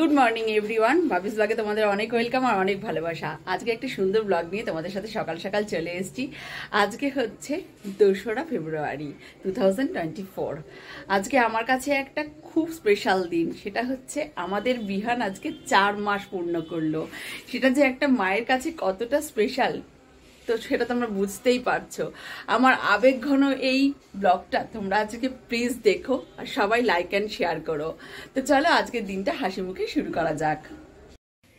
Good morning everyone ভাবিস ব্লগে তোমাদের অনেক ওয়েলকাম আর অনেক ভালোবাসা আজকে একটি সুন্দর ব্লগ নিয়ে তোমাদের সাথে সকাল সকাল চলে এসেছি আজকে হচ্ছে দোসরা ফেব্রুয়ারি টু আজকে আমার কাছে একটা খুব স্পেশাল দিন সেটা হচ্ছে আমাদের বিহান আজকে চার মাস পূর্ণ করলো সেটা যে একটা মায়ের কাছে কতটা স্পেশাল তো সেটা তোমরা বুঝতেই পারছো আমার আবেগ ঘন এই ব্লগটা তোমরা আজকে প্লিজ দেখো আর সবাই লাইক অ্যান্ড শেয়ার করো তো চলো আজকের দিনটা হাসি মুখে শুরু করা যাক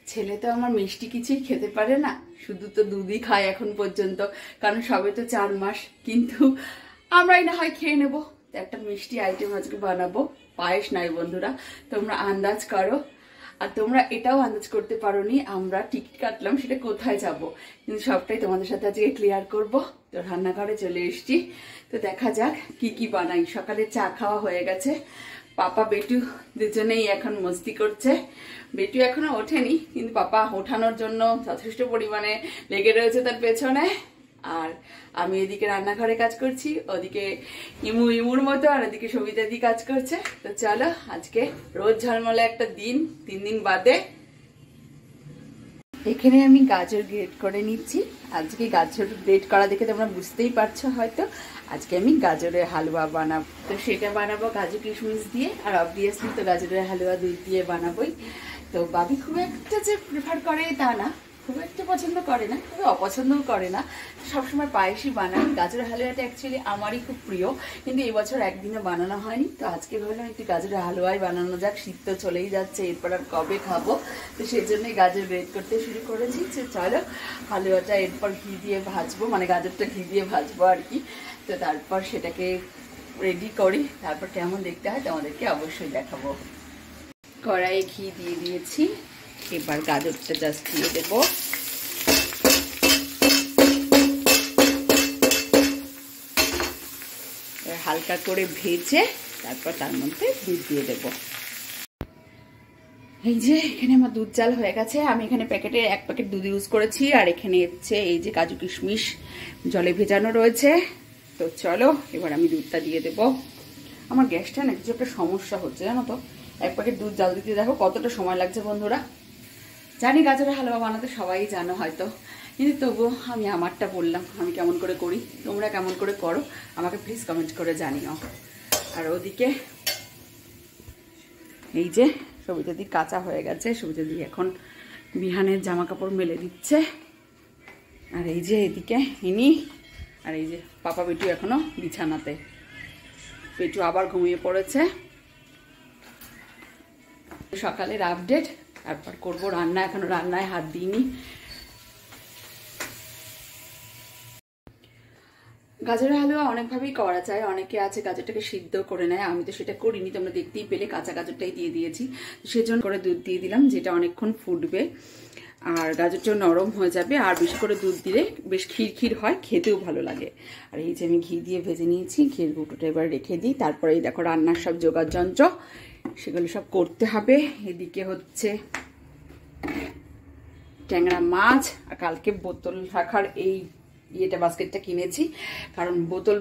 ছেলে তো আমার মিষ্টি কিছুই খেতে পারে না শুধু তো দুধই খায় এখন পর্যন্ত কারণ সবে তো চার মাস কিন্তু আমরাই না হয় খেয়ে নেবো একটা মিষ্টি আইটেম আজকে বানাবো পায়েস নাই বন্ধুরা তোমরা আন্দাজ করো আর তোমরা এটাও আন্দাজ করতে পারো নি আমরা টিকিট কাটলাম সেটা কোথায় যাব কিন্তু সবটাই তোমাদের সাথে আজকে ক্লিয়ার করব তো রান্নাঘরে চলে এসছি তো দেখা যাক কি কি বানাই সকালে চা খাওয়া হয়ে গেছে পাপা বেটু দুজনেই এখন মস্তি করছে বেটু এখনো ওঠেনি কিন্তু পাপা ওঠানোর জন্য যথেষ্ট পরিমাণে লেগে রয়েছে তার পেছনে আর আমি এদিকে রান্নাঘরে কাজ করছি ওদিকে ইমু ইমুর মতো আর ওদিকে সবিতাদি কাজ করছে তো চলো আজকে রোজ ঝলমলে একটা দিন তিন দিন বাদে এখানে আমি গাজর গ্রেড করে নিচ্ছি আজকে গাজর গ্রেড করা দেখে তোমরা বুঝতেই পারছো হয়তো আজকে আমি গাজরের হালুয়া বানাবো তো সেটা বানাবো গাজু কিশমিশ দিয়ে আর অবভিয়াসলি তো গাজরের হালুয়া দুধ দিয়ে বানাবোই তো বাবি খুব একটা যে প্রেফার করে তা না খুব একটা পছন্দ করে না খুবই অপছন্দও করে না সবসময় পায়েসই বানাই গাজর হালুয়াটা অ্যাকচুয়ালি আমারই খুব প্রিয় কিন্তু এবছর একদিনে বানানো হয়নি তো আজকে ভাবলাম একটু গাজর হালুয়াই বানানো যাক শীত তো চলেই যাচ্ছে এরপর আর কবে খাবো তো সেই জন্যই গাজর গ্রেড করতে শুরু করেছি যে চলো হালুয়াটা এরপর ঘি দিয়ে ভাজবো মানে গাজরটা ঘি দিয়ে ভাজবো আর কি তো তারপর সেটাকে রেডি করি তারপর কেমন দেখতে হয় তোমাদেরকে অবশ্যই দেখাবো কড়াইয়ে ঘি দিয়ে দিয়েছি এবার গাজরটা জাস্ট দিয়ে দেবো হালকা করে ভেজে তারপর তার মধ্যে দুধ দিয়ে দেব এই যে এখানে আমার দুধ জাল হয়ে গেছে আমি এখানে প্যাকেটে এক প্যাকেট দুধ ইউজ করেছি আর এখানে হচ্ছে এই যে কাজু কিশমিশ জলে ভেজানো রয়েছে তো চলো এবার আমি দুধটা দিয়ে দেব আমার গ্যাসটা না কিছু একটা সমস্যা হচ্ছে জানো তো এক প্যাকেট দুধ জাল দিতে দেখো কতটা সময় লাগছে বন্ধুরা জানি গাজরের হালুয়া বানাতে সবাই জানো হয়তো কিন্তু তবুও আমি আমারটা বললাম আমি কেমন করে করি তোমরা কেমন করে করো আমাকে প্লিজ কমেন্ট করে জানিও আর ওদিকে এই যে সবিতাদি কাঁচা হয়ে গেছে সবিতাদি এখন বিহানের জামা কাপড় মেলে দিচ্ছে আর এই যে এদিকে ইনি আর এই যে পাপা বেটু এখনো বিছানাতে পেটু আবার ঘুমিয়ে পড়েছে সকালের আপডেট তারপর করব রান্না এখনো রান্নায় হাত দিইনি গাজরের হালুয়া অনেকভাবেই করা যায় অনেকে আছে গাজরটাকে সিদ্ধ করে নেয় আমি তো সেটা করিনি তোমরা দেখতেই পেলে কাঁচা গাজরটাই দিয়ে দিয়েছি সেজন্য করে দুধ দিয়ে দিলাম যেটা অনেকক্ষণ ফুটবে আর গাজরটাও নরম হয়ে যাবে আর বেশি করে দুধ দিলে বেশ খির হয় খেতেও ভালো লাগে আর এই যে আমি ঘি দিয়ে ভেজে নিয়েছি ঘির গুঁটোটা এবার রেখে দিই তারপরে এই দেখো রান্নার সব যোগাযন্ত্র সেগুলো সব করতে হবে এদিকে হচ্ছে ট্যাংরা মাছ আর কালকে বোতল রাখার এই ইয়েটা বাস্কেটটা কিনেছি কারণ বোতল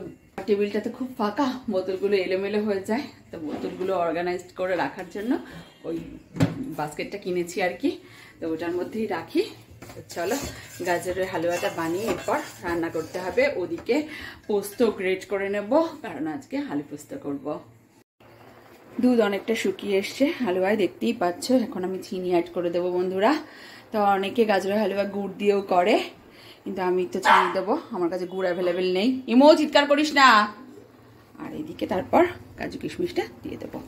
টেবিলটা তো খুব ফাঁকা বোতলগুলো এলোমেলো হয়ে যায় তো বোতলগুলো অর্গানাইজড করে রাখার জন্য ওই বাস্কেটটা কিনেছি আর কি তো ওটার মধ্যেই রাখি চলো গাজরের হালুয়াটা বানিয়ে এরপর রান্না করতে হবে ওদিকে পোস্ত গ্রেট করে নেব কারণ আজকে হালি পোস্ত করবো দুধ অনেকটা শুকিয়ে এসছে হালুয়ায় দেখতেই পাচ্ছ এখন আমি চিনি অ্যাড করে দেবো বন্ধুরা তো অনেকে গাজরের হালুয়া গুড় দিয়েও করে কিন্তু আমি তো চিনি দেবো আমার কাছে গুড় অ্যাভেলেবেল নেই ইমো চিৎকার করিস না আর এদিকে তারপর কাজু কিশমিশটা দিয়ে দেবো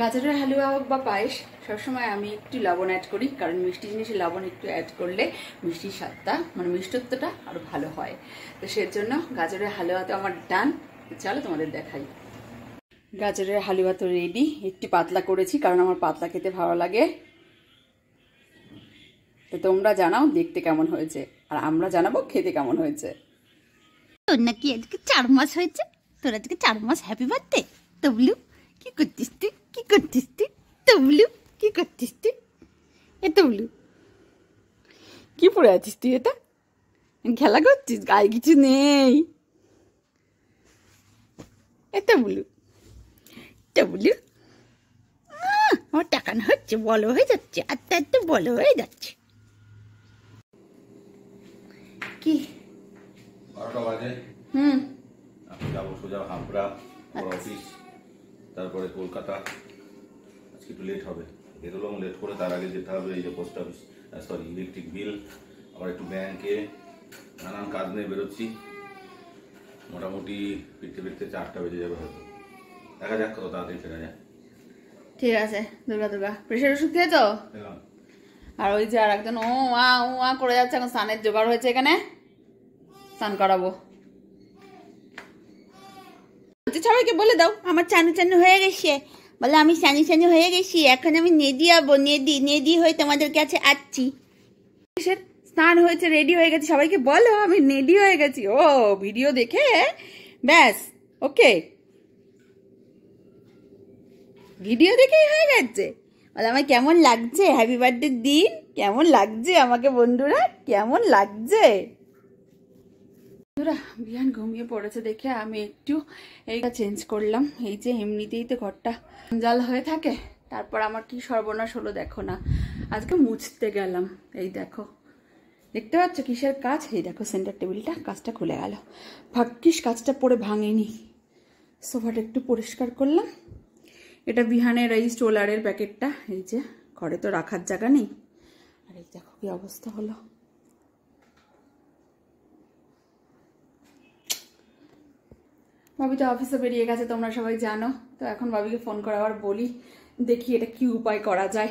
গাজরের হালুয়া হোক বা পায়েস সবসময় আমি একটু লবণ অ্যাড করি কারণ মিষ্টি জিনিসে লবণ একটু অ্যাড করলে মিষ্টির স্বাদটা মানে মিষ্টত্বটা আরও ভালো হয় তো সেজন্য গাজরের হালুয়া তো আমার ডান চলো তোমাদের দেখাই গাজরের হালুয়া তো রেডি একটু পাতলা করেছি কারণ আমার পাতলা খেতে ভালো লাগে তো তোমরা জানাও দেখতে কেমন হয়েছে আর আমরা জানাবো খেতে কেমন হয়েছে তোর নাকি আজকে চার মাস হয়েছে তোর আজকে চার মাস হ্যাপি বার্থডে তবলু কি করতিস তুই কি করতিস তুই তবলু কি করতিস তুই এ তবলু কি পড়ে আছিস তুই এটা খেলা করছিস গায়ে কিছু নেই এ তবলু বলি আমার টাকানো হচ্ছে বলো হয়ে যাচ্ছে আস্তে আস্তে বলো হয়ে যাচ্ছে কি হুম যাবো সোজা হাবড়া অফিস আচ্ছা। তারপরে কলকাতা আজকে একটু লেট হবে এগুলো লেট করে তার আগে যেতে হবে এই যে post office sorry electric bill আবার একটু ব্যাংকে নানান কাজ নিয়ে বেরোচ্ছি মোটামুটি ফিরতে ফিরতে চারটা বেজে যাবে হয়তো দেখা যাক কত তাড়াতাড়ি ফেরা যায় ঠিক আছে দুর্গা দুর্গা প্রেশার ওষুধ খেয়ে তো হ্যাঁ। আর ওই যে আর একজন ও আ ও আ করে যাচ্ছে এখন স্নানের জোগাড় হয়েছে এখানে স্নান করাবো সবাইকে বলে দাও আমার চানু চানু হয়ে গেছে বলে আমি চানি চানি হয়ে গেছি এখন আমি নেদি যাবো নেদি নেদি হয়ে তোমাদের কাছে আসছি স্নান হয়েছে রেডি হয়ে গেছে সবাইকে বলো আমি নেডি হয়ে গেছি ও ভিডিও দেখে ব্যাস ওকে ভিডিও দেখেই হয়ে গেছে বলে আমার কেমন লাগছে হ্যাপি বার্থডে দিন কেমন লাগছে আমাকে বন্ধুরা কেমন লাগছে বন্ধুরা বিহান ঘুমিয়ে পড়েছে দেখে আমি একটু এইটা চেঞ্জ করলাম এই যে এমনিতেই তো ঘরটা জাল হয়ে থাকে তারপর আমার কি সর্বনাশ হলো দেখো না আজকে মুছতে গেলাম এই দেখো দেখতে পাচ্ছ কিসের কাজ এই দেখো সেন্টার টেবিলটা কাজটা খুলে গেল ভাগ্যিস কাজটা পরে ভাঙেনি সোফাটা একটু পরিষ্কার করলাম এটা বিহানের এই স্টোলারের প্যাকেটটা এই যে ঘরে তো রাখার জায়গা নেই আর এই দেখো কি অবস্থা হলো ভাবি তো অফিসে বেরিয়ে গেছে তোমরা সবাই জানো তো এখন ভাবিকে ফোন করে আবার বলি দেখি এটা কি উপায় করা যায়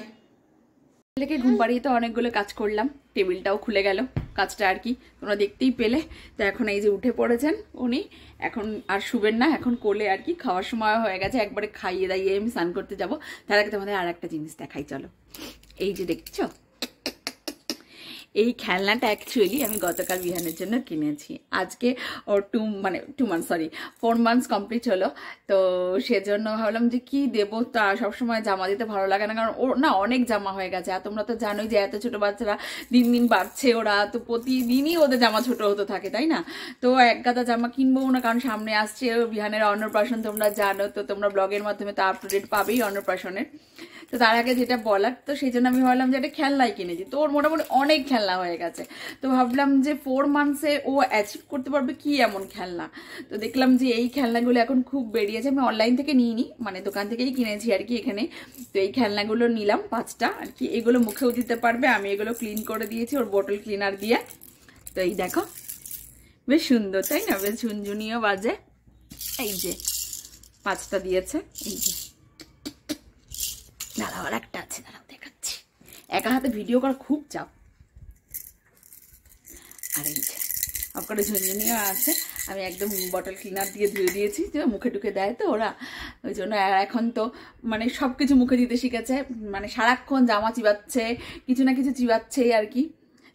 ছেলেকে ঘুম পাড়িয়ে তো অনেকগুলো কাজ করলাম টেবিলটাও খুলে গেল কাজটা আর কি তোমরা দেখতেই পেলে তো এখন এই যে উঠে পড়েছেন উনি এখন আর শুবেন না এখন কোলে আর কি খাওয়ার সময় হয়ে গেছে একবারে খাইয়ে দাইয়ে আমি স্নান করতে যাব তার আগে তোমাদের আর একটা জিনিস দেখাই চলো এই যে দেখছো এই খেলনাটা অ্যাকচুয়ালি আমি গতকাল বিহানের জন্য কিনেছি আজকে ওর টু মানে two month sorry four months complete হলো তো সেজন্য ভাবলাম যে কি দেবো তা সবসময় জামা দিতে ভালো লাগে না কারণ ওর না অনেক জামা হয়ে গেছে আর তোমরা তো জানোই যে এত ছোটো বাচ্চারা দিন দিন বাড়ছে ওরা তো প্রতিদিনই ওদের জামা ছোট হতে থাকে তাই না তো এক গাদা জামা কিনবো না কারণ সামনে আসছে বিহানের অন্নপ্রাশন তোমরা জানো তো তোমরা ব্লগের মাধ্যমে তো আপ টু ডেট পাবেই অন্নপ্রাশনের তো তার আগে যেটা বলার তো সেই জন্য আমি ভাবলাম যে একটা খেলনাই কিনেছি তো ওর মোটামুটি অনেক খেলনা হয়ে গেছে তো ভাবলাম যে ফোর মান্থসে ও অ্যাচিভ করতে পারবে কি এমন খেলনা তো দেখলাম যে এই খেলনাগুলো এখন খুব বেরিয়েছে আমি অনলাইন থেকে নিই নি মানে দোকান থেকেই কিনেছি আর কি এখানে তো এই খেলনাগুলো নিলাম পাঁচটা আর কি এগুলো মুখেও দিতে পারবে আমি এগুলো ক্লিন করে দিয়েছি ওর বোটল ক্লিনার দিয়ে তো এই দেখো বেশ সুন্দর তাই না বেশ ঝুনঝুনিও বাজে এই যে পাঁচটা দিয়েছে এই যে দাঁড়াও আর একটা আছে দাঁড়াও দেখাচ্ছি একা হাতে ভিডিও করা খুব চাপ আর এই যে আপনার ঝুনঝুনিও আছে আমি একদম বটল ক্লিনার দিয়ে ধুয়ে দিয়েছি যে মুখে টুকে দেয় তো ওরা ওই জন্য এখন তো মানে সব কিছু মুখে দিতে শিখেছে মানে সারাক্ষণ জামা চিবাচ্ছে কিছু না কিছু চিবাচ্ছেই আর কি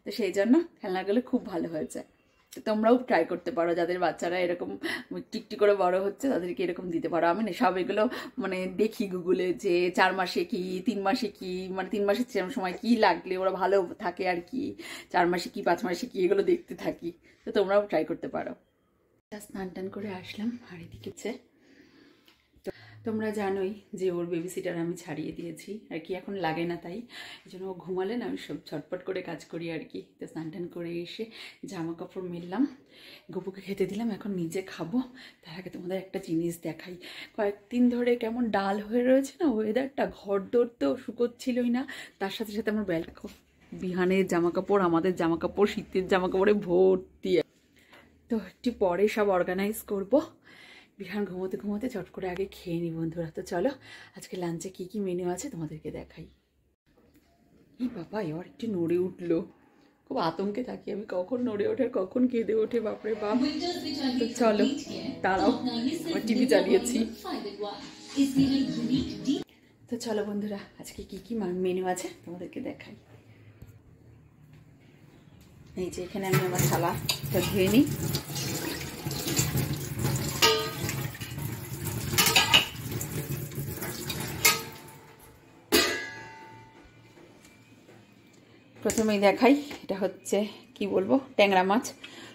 তো সেই জন্য খেলনাগুলো খুব ভালো হয়েছে তোমরাও ট্রাই করতে পারো যাদের বাচ্চারা এরকম টিকটি করে বড় হচ্ছে তাদেরকে এরকম দিতে পারো আমি না সব এগুলো মানে দেখি গুগলে যে চার মাসে কি তিন মাসে কি মানে তিন মাসে সেরকম সময় কি লাগলে ওরা ভালো থাকে আর কি চার মাসে কি পাঁচ মাসে কি এগুলো দেখতে থাকি তো তোমরাও ট্রাই করতে পারো আচ্ছা, স্নান টান করে আসলাম আর এদিকে তোমরা জানোই যে ওর বেবি সিটার আমি ছাড়িয়ে দিয়েছি আর কি এখন লাগে না তাই এই জন্য ও ঘুমালেন আমি সব ছটপট করে কাজ করি আর কি তো স্নান করে এসে জামা কাপড় মেললাম গুপুকে খেতে দিলাম এখন নিজে খাবো তার আগে তোমাদের একটা জিনিস দেখাই কয়েকদিন ধরে কেমন ডাল হয়ে রয়েছে না ওয়েদারটা ঘর দর তো শুকোচ্ছিলই না তার সাথে সাথে আমার ব্যালকো বিহানের জামা কাপড় আমাদের জামা কাপড় শীতের জামা কাপড়ে ভর্তি তো একটু পরে সব অর্গানাইজ করবো বিহান ঘুমোতে ঘুমোতে চট করে আগে খেয়ে নি বন্ধুরা তো চলো আজকে লাঞ্চে কি কি মেনু আছে তোমাদেরকে দেখাই ই বাবা এবার একটু নড়ে উঠলো খুব আতঙ্কে থাকি আমি কখন নড়ে ওঠে কখন কেঁদে ওঠে বাপরে বাপ তো চলো তারাও আমার টিভি চালিয়েছি তো চলো বন্ধুরা আজকে কি কি মেনু আছে তোমাদেরকে দেখাই এই যে এখানে আমি আমার থালাটা ধুয়ে নিই প্রথমেই দেখাই এটা হচ্ছে কি বলবো ট্যাংরা মাছ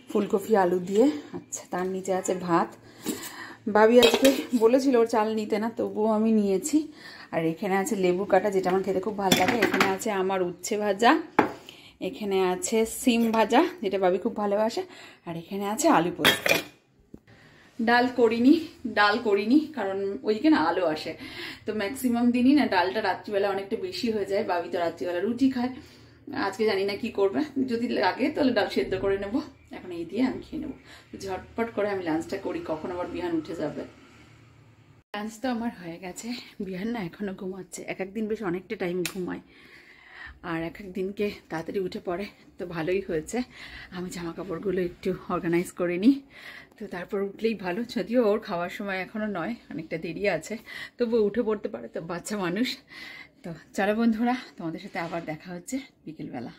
ফুলকপি আলু দিয়ে আচ্ছা তার নিচে আছে ভাত ভাবি আজকে বলেছিল ওর চাল নিতে না তবুও আমি নিয়েছি আর এখানে আছে লেবু কাটা যেটা আমার খেতে খুব ভালো লাগে এখানে আছে আমার উচ্ছে ভাজা এখানে আছে সিম ভাজা যেটা ভাবি খুব ভালোবাসে আর এখানে আছে আলু পোস্ত ডাল করিনি ডাল করিনি কারণ ওইখানে না আলো আসে তো ম্যাক্সিমাম দিনই না ডালটা রাত্রিবেলা অনেকটা বেশি হয়ে যায় বাবি তো রাত্রিবেলা রুটি খায় আজকে জানি না কি করবে যদি লাগে তাহলে ডাল সেদ্ধ করে নেব এখন এই দিয়ে আমি খেয়ে নেবো ঝটপট করে আমি লাঞ্চটা করি কখন আবার বিহান উঠে যাবে লাঞ্চ তো আমার হয়ে গেছে বিহান না এখনও ঘুমাচ্ছে এক একদিন বেশ অনেকটা টাইম ঘুমায় আর এক একদিনকে তাড়াতাড়ি উঠে পড়ে তো ভালোই হয়েছে আমি জামা কাপড়গুলো একটু অর্গানাইজ করে নিই তো তারপর উঠলেই ভালো যদিও ওর খাওয়ার সময় এখনও নয় অনেকটা দেরি আছে তবু উঠে পড়তে পারে তো বাচ্চা মানুষ তো চলো বন্ধুরা তোমাদের সাথে আবার দেখা হচ্ছে বিকেলবেলা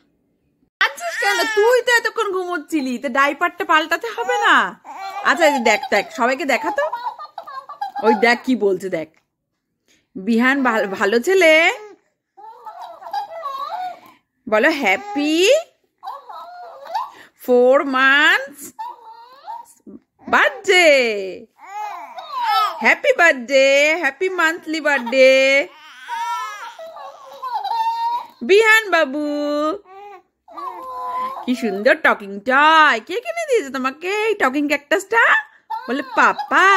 আছিস তুই তো এতক্ষণ ঘুমোচ্ছিলি তো ডাইপারটা পাল্টাতে হবে না আচ্ছা দেখ দেখ সবাইকে দেখা তো ওই দেখ কি বলছে দেখ বিহান ভালো ছেলে বলো happy four months birthday happy birthday happy monthly birthday Bihan বাবু কি সুন্দর টকিং টয় কে কিনে দিয়েছে তোমাকে এই টকিং ক্যাকটাসটা বলে পাপা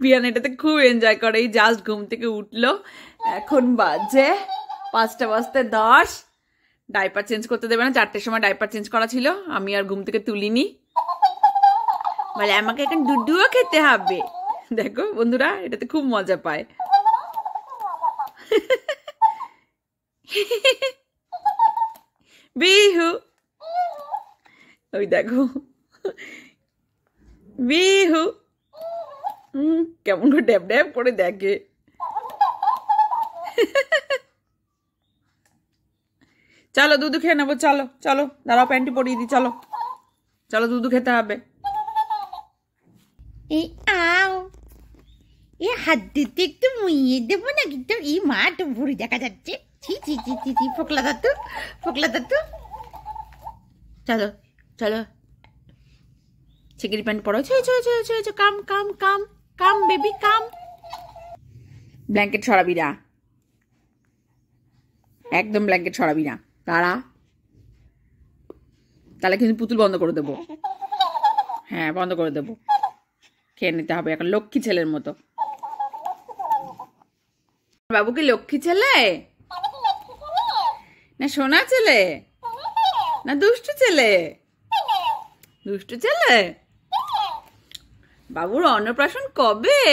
বিহান এটাতে খুব এনজয় করে এই জাস্ট ঘুম থেকে উঠলো এখন বাজে পাঁচটা বাজতে দশ ডাইপার চেঞ্জ করতে দেবে না চারটের সময় ডাইপার চেঞ্জ করা ছিল আমি আর ঘুম থেকে তুলিনি বলে আমাকে এখন ডুডুও খেতে হবে দেখো বন্ধুরা এটাতে খুব মজা পায় বিহু ওই দেখো বিহু কেমন করে ড্যাব ড্যাব করে দেখে চলো দুধু খেয়ে নেবো চলো চলো দাঁড়াও প্যান্টি পরিয়ে দিই চলো চলো দুধু খেতে হবে এই আও এ হাত দিতে একটু মুইয়ে দেবো নাকি তো এই মা তো ভুড়ি দেখা যাচ্ছে ছি ছি ছি ছি ছি ফোকলা দাতু ফোকলা দাতু চলো চলো চিকির প্যান্ট পরো ছো ছো ছো ছো ছো কাম কাম কাম কাম বেবি কাম ব্ল্যাঙ্কেট সরাবি না একদম ব্ল্যাঙ্কেট সরাবি না তারা তাহলে কিন্তু পুতুল বন্ধ করে দেবো হ্যাঁ বন্ধ করে দেবো খেয়ে নিতে হবে এখন লক্ষ্মী ছেলের মতো বাবু কি লক্ষ্মী ছেলে না সোনা ছেলে না দুষ্টু ছেলে দুষ্টু ছেলে বাবুর অন্নপ্রাশন কবে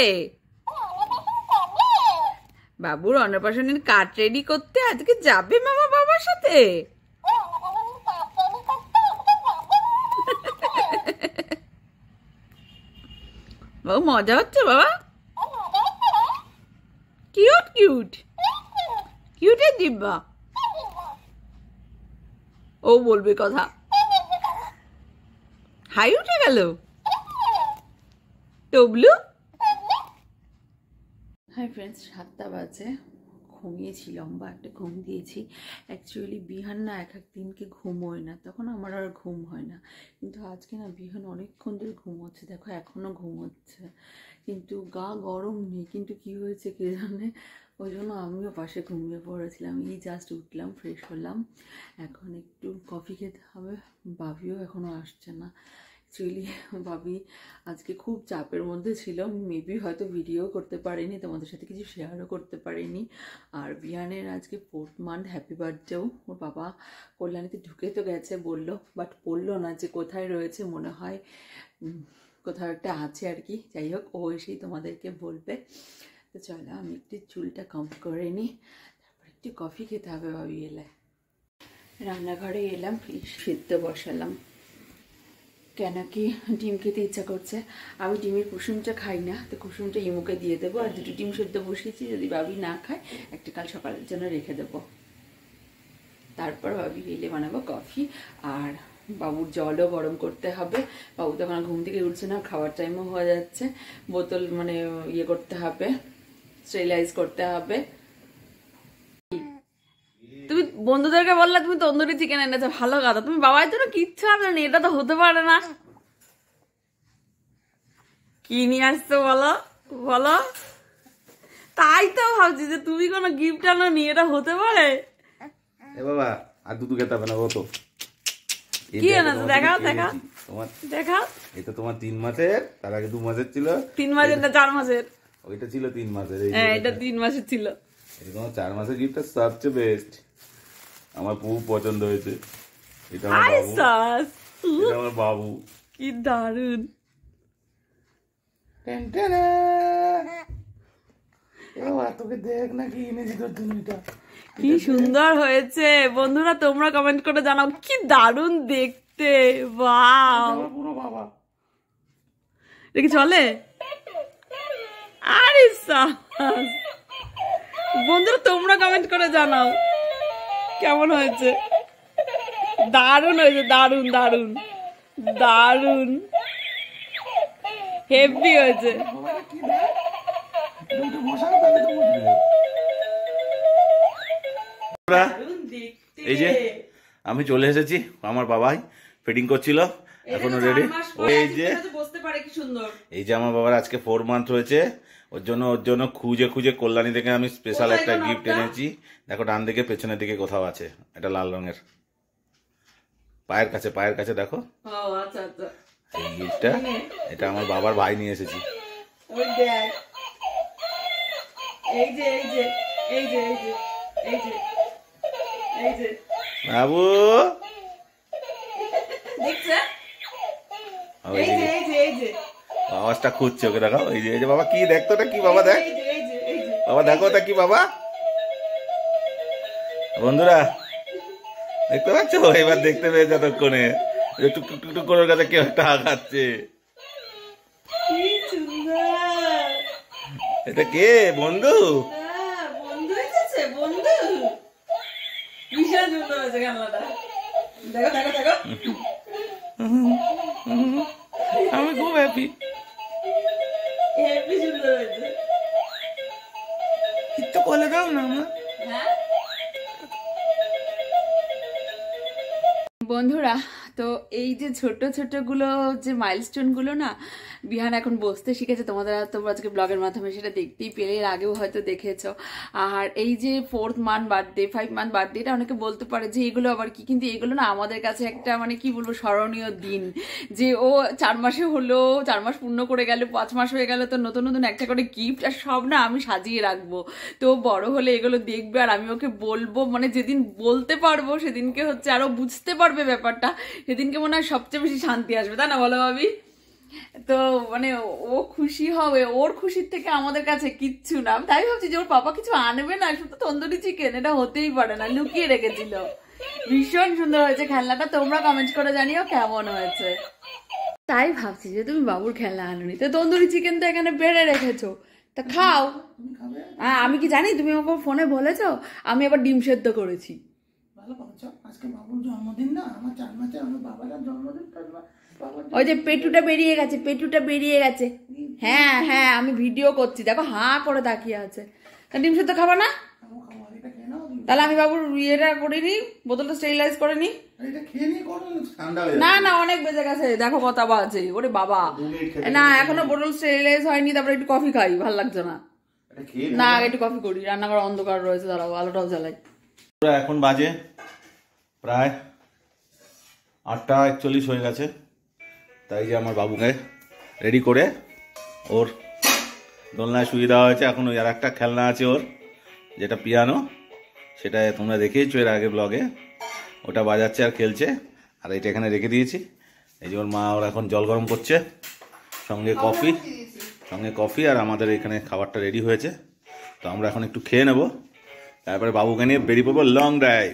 বাবুর অন্নপ্রাশনের কার্ড রেডি করতে আজকে যাবে মামা বাবার সাথে বাবু মজা হচ্ছে বাবা কিউট কিউট কিউটের দিব্যা ও বলবে কথা হাই উঠে গেল তবলু হাই ফ্রেন্ডস সাতটা বাজে ঘুমিয়েছি লম্বা একটা ঘুম দিয়েছি অ্যাকচুয়ালি বিহান না এক এক দিনকে ঘুম হয় না তখন আমার আর ঘুম হয় না কিন্তু আজকে না বিহান অনেকক্ষণ ধরে ঘুমোচ্ছে দেখো এখনও ঘুমোচ্ছে কিন্তু গা গরম নেই কিন্তু কি হয়েছে কে জানে ওই জন্য আমিও পাশে ঘুমিয়ে পড়েছিলাম এই জাস্ট উঠলাম ফ্রেশ হলাম এখন একটু কফি খেতে হবে বাবিও এখনও আসছে না অ্যাকচুয়ালি বাবি আজকে খুব চাপের মধ্যে ছিল মেবি হয়তো ভিডিও করতে পারিনি তোমাদের সাথে কিছু শেয়ারও করতে পারিনি আর বিহানের আজকে ফোর্থ মান্থ হ্যাপি বার্থডেও ওর বাবা কল্যাণীতে ঢুকে তো গেছে বলল বাট বললো না যে কোথায় রয়েছে মনে হয় কোথাও একটা আছে আর কি যাই হোক ও এসেই তোমাদেরকে বলবে তো চলো আমি একটু চুলটা কম করে নিই তারপর একটু কফি খেতে হবে ভাবি এলে রান্নাঘরে এলাম সিদ্ধ বসালাম কেন কি ডিম খেতে ইচ্ছা করছে আমি ডিমের কুসুমটা খাই না তো কুসুমটা ইমুকে দিয়ে দেবো আর দুটো ডিম সেদ্ধ বসিয়েছি যদি বাবি না খায় একটা কাল সকালের জন্য রেখে দেবো তারপর ভাবি এলে বানাবো কফি আর বাবুর জলও গরম করতে হবে বাবু তো ঘুম থেকে উঠছে না খাওয়ার টাইমও হয়ে যাচ্ছে বোতল মানে ইয়ে করতে হবে স্টেরিলাইজ করতে হবে হ্যাঁ। তুমি বন্ধুদেরকে বললে তুমি তন্দুরি চিকেন এনেছো ভালো কথা তুমি বাবার জন্য কিচ্ছু আনলে না এটা তো হতে পারে না কি নিয়ে আসছো বলো বলো তাই তো ভাবছি যে তুমি কোনো গিফট আনো নি এটা হতে পারে এ বাবা আর দুধ খেতে হবে না তো কি এনেছো দেখাও দেখাও তোমার দেখাও এটা তোমার তিন মাসের তার আগে দু মাসের ছিল তিন মাসের না চার মাসের ওইটা ছিল তিন মাসের হ্যাঁ এটা তিন মাসের ছিল এরকম চার মাসের গিফটটা সবচেয়ে বেস্ট আমার খুব পছন্দ হয়েছে এটা আমার বাবু এটা আমার বাবু কি কি সুন্দর হয়েছে বন্ধুরা তোমরা কমেন্ট করে জানাও কি দারুন দেখতে বাবা দেখি চলে আরে বন্ধুরা তোমরা কমেন্ট করে জানাও কেমন হয়েছে দারুণ হয়েছে দারুণ দারুণ দারুণ হেভি হয়েছে এই যে আমি চলে এসেছি আমার বাবাই ফিটিং করছিল এখনো রেডি এই যে এই যে আমার বাবার আজকে ফোর মান্থ হয়েছে ওর জন্য ওর জন্য খুঁজে খুঁজে কল্যাণী থেকে আমি স্পেশাল একটা গিফট এনেছি দেখো ডান দিকে পেছনের দিকে কোথাও আছে এটা লাল রঙের পায়ের কাছে পায়ের কাছে দেখো আচ্ছা, আচ্ছা। এই গিফটটা এটা আমার বাবার ভাই নিয়ে এসেছি বাবু এই যে এই যে এই যে আওয়াজটা খুঁজছে ওকে দেখো এই যে এই যে বাবা কি দেখতো ওটা কি বাবা দেখ বাবা দেখো ওটা কি বাবা বন্ধুরা দেখতে পাচ্ছ এবার দেখতে পেয়েছে এতক্ষণে টুক টুক টুক করে কাছে কেউ একটা এটা কে বন্ধু হ্যাঁ, আমি খুব হ্যাপি দেখলি সুন্দর হয়েছে একটু কোলে দাও না বন্ধুরা তো এই যে ছোট গুলো যে মাইলস্টোনগুলো না বিহান এখন বসতে শিখেছে তোমাদের তোমরা আজকে ব্লগের মাধ্যমে সেটা দেখতেই পেলে এর আগেও হয়তো দেখেছ আর এই যে fourth month birthday five month এটা অনেকে বলতে পারে যে এগুলো আবার কি কিন্তু এগুলো না আমাদের কাছে একটা মানে কি বলবো স্মরণীয় দিন যে ও চার মাসে হলো চার মাস পূর্ণ করে গেল পাঁচ মাস হয়ে গেল তো নতুন নতুন একটা করে গিফট আর সব না আমি সাজিয়ে রাখবো তো বড় হলে এগুলো দেখবে আর আমি ওকে বলবো মানে যেদিন বলতে পারবো সেদিনকে হচ্ছে আরও বুঝতে পারবে ব্যাপারটা সেদিনকে মনে হয় সবচেয়ে বেশি শান্তি আসবে তাই না বলো ভাবি তো মানে ও খুশি হবে ওর খুশির থেকে আমাদের কাছে কিচ্ছু না তাই ভাবছি যে ওর পাপা কিছু আনবে না শুধু তন্দুরি চিকেন এটা হতেই পারে না লুকিয়ে রেখেছিল ভীষণ সুন্দর হয়েছে খেলনাটা তোমরা কমেন্ট করে জানিও কেমন হয়েছে তাই ভাবছি যে তুমি বাবুর খেলনা আনোনি তো তন্দুরি চিকেন তো এখানে বেড়ে রেখেছো তা খাও হ্যাঁ আমি কি জানি তুমি আমাকে ফোনে বলেছো আমি আবার ডিম সেদ্ধ করেছি ওই যে পেটুটা বেরিয়ে গেছে পেটুটা বেরিয়ে গেছে হ্যাঁ হ্যাঁ আমি ভিডিও করছি দেখো করে তাকিয়ে আছে ডিম না তাহলে আমি বাবুর ইয়েটা করিনি বোতলটা স্টেরিলাইজ করে নিই না না অনেক বেজে গেছে দেখো কথা আছে ওরে বাবা না এখনো বোতল স্টেরিলাইজ হয়নি তারপরে একটু কফি খাই ভালো লাগছে না না একটু কফি করি রান্নাঘর অন্ধকার রয়েছে দাঁড়াও আলোটাও জ্বালাই এখন বাজে প্রায় আটটা একচল্লিশ হয়ে গেছে তাই যে আমার বাবুকে রেডি করে ওর দোলনায় শুয়ে দেওয়া হয়েছে এখন ওই আর একটা খেলনা আছে ওর যেটা পিয়ানো সেটা তোমরা দেখেইছো এর আগে ব্লগে ওটা বাজাচ্ছে আর খেলছে আর এটা এখানে রেখে দিয়েছি এই যে ওর মা ওর এখন জল গরম করছে সঙ্গে কফি সঙ্গে কফি আর আমাদের এখানে খাবারটা রেডি হয়েছে তো আমরা এখন একটু খেয়ে নেব তারপরে বাবুকে নিয়ে বেরিয়ে পড়বো লং ড্রাইভ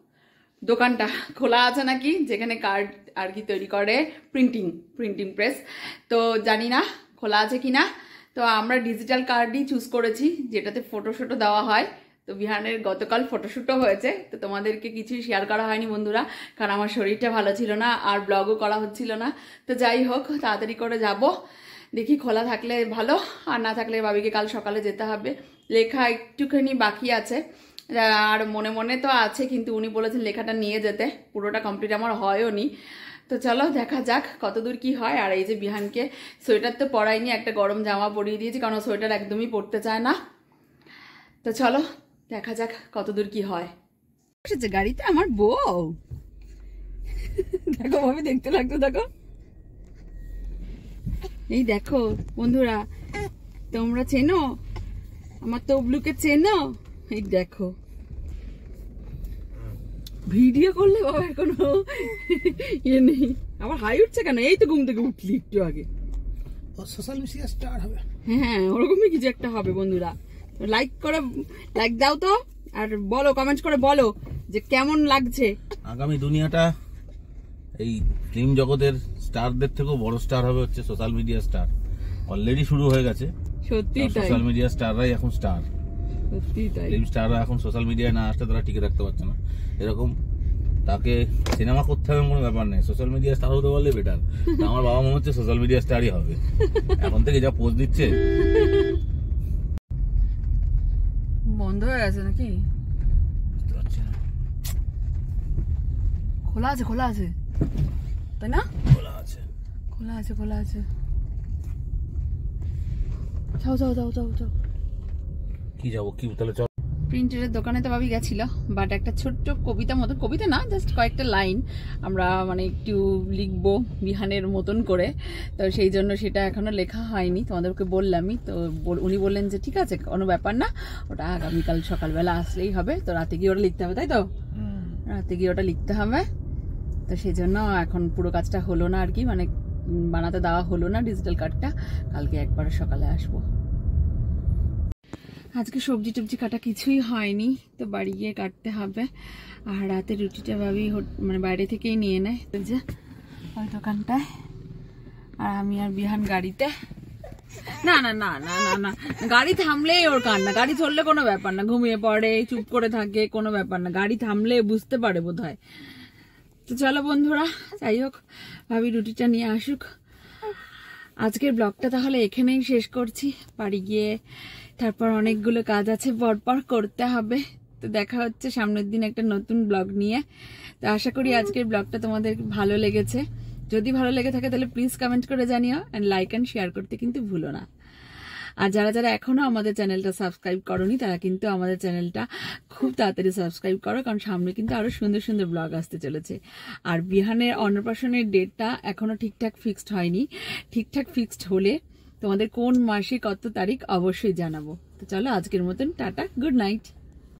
দোকানটা খোলা আছে নাকি যেখানে কার্ড আর কি তৈরি করে প্রিন্টিং প্রিন্টিং প্রেস তো জানি না খোলা আছে কি না তো আমরা ডিজিটাল কার্ডই চুজ করেছি যেটাতে ফটো দেওয়া হয় তো বিহানের গতকাল ফটোশ্যুটও হয়েছে তো তোমাদেরকে কিছুই শেয়ার করা হয়নি বন্ধুরা কারণ আমার শরীরটা ভালো ছিল না আর ব্লগও করা হচ্ছিল না তো যাই হোক তাড়াতাড়ি করে যাব দেখি খোলা থাকলে ভালো আর না থাকলে বাবিকে কাল সকালে যেতে হবে লেখা একটুখানি বাকি আছে আর মনে মনে তো আছে কিন্তু উনি বলেছেন লেখাটা নিয়ে যেতে পুরোটা কমপ্লিট আমার হয়ও নি তো চলো দেখা যাক কতদূর কি হয় আর এই যে বিহানকে সোয়েটার তো পরাইনি একটা গরম জামা পরিয়ে দিয়েছি কারণ সোয়েটার একদমই পরতে চায় না তো চলো দেখা যাক কতদূর কি হয় যে গাড়িতে আমার বউ দেখো ভাবে দেখতে লাগতো দেখো এই দেখো বন্ধুরা তোমরা চেনো আমার তবলুকে চেনো এই দেখো ভিডিও করলে বাবার কোনো ইয়ে নেই আবার হাই উঠছে কেন এই তো ঘুম থেকে উঠলি একটু আগে সোশ্যাল মিডিয়া স্টার হবে হ্যাঁ ওরকমই কিছু একটা হবে বন্ধুরা লাইক করে লাইক দাও তো আর বলো কমেন্ট করে বলো যে কেমন লাগছে আগামী দুনিয়াটা এই ফিল্ম জগতের স্টারদের থেকেও বড় স্টার হবে হচ্ছে সোশ্যাল মিডিয়া স্টার অলরেডি শুরু হয়ে গেছে সত্যি সোশ্যাল মিডিয়া স্টাররাই এখন স্টার ফিল্ম স্টাররা এখন সোশ্যাল মিডিয়ায় না আসতে তারা টিকে রাখতে পারছে না এরকম তাকে সিনেমা করতে হবে কোনো ব্যাপার নেই সোশ্যাল মিডিয়া স্টার হতে পারলে বেটার আমার বাবা মনে হচ্ছে সোশ্যাল মিডিয়া স্টারই হবে এখন থেকে যা পোস্ট দিচ্ছে বন্ধ হয়ে গেছে নাকি খোলা আছে খোলা আছে তাই না খোলা আছে খোলা আছে খোলা আছে যাও যাও যাও যাও যাও কি যাব কি তাহলে চল প্রিন্টারের দোকানে তো ভাবি গেছিল বাট একটা ছোট্ট কবিতা মতো কবিতা না জাস্ট কয়েকটা লাইন আমরা মানে একটু লিখব বিহানের মতন করে তো সেই জন্য সেটা এখনও লেখা হয়নি তোমাদেরকে বললামই তো উনি বললেন যে ঠিক আছে কোনো ব্যাপার না ওটা আগামীকাল সকালবেলা আসলেই হবে তো রাতে গিয়ে ওটা লিখতে হবে তাই তো রাতে গিয়ে ওটা লিখতে হবে তো সেই জন্য এখন পুরো কাজটা হলো না আর কি মানে বানাতে দেওয়া হলো না ডিজিটাল কার্ডটা কালকে একবার সকালে আসবো আজকে সবজি টবজি কাটা কিছুই হয়নি তো বাড়ি গিয়ে কাটতে হবে আর রাতে রুটিটা ভাবি মানে বাইরে থেকেই নিয়ে নেয় তো যে ওই দোকানটায় আর আমি আর বিহান গাড়িতে না না না না না না গাড়ি থামলেই ওর কান্না গাড়ি চললে কোনো ব্যাপার না ঘুমিয়ে পড়ে চুপ করে থাকে কোনো ব্যাপার না গাড়ি থামলে বুঝতে পারে বোধ হয় তো চলো বন্ধুরা যাই হোক ভাবি রুটিটা নিয়ে আসুক আজকের ব্লগটা তাহলে এখানেই শেষ করছি বাড়ি গিয়ে তারপর অনেকগুলো কাজ আছে পরপর করতে হবে তো দেখা হচ্ছে সামনের দিন একটা নতুন ব্লগ নিয়ে তো আশা করি আজকের ব্লগটা তোমাদের ভালো লেগেছে যদি ভালো লেগে থাকে তাহলে প্লিজ কমেন্ট করে জানিও অ্যান্ড লাইক অ্যান্ড শেয়ার করতে কিন্তু ভুলো না আর যারা যারা এখনও আমাদের চ্যানেলটা সাবস্ক্রাইব করনি তারা কিন্তু আমাদের চ্যানেলটা খুব তাড়াতাড়ি সাবস্ক্রাইব করো কারণ সামনে কিন্তু আরও সুন্দর সুন্দর ব্লগ আসতে চলেছে আর বিহানের অন্নপ্রাশনের ডেটটা এখনও ঠিকঠাক ফিক্সড হয়নি ঠিকঠাক ফিক্সড হলে তোমাদের কোন মাসে কত তারিখ অবশ্যই জানাবো তো চলো আজকের মতন টাটা গুড নাইট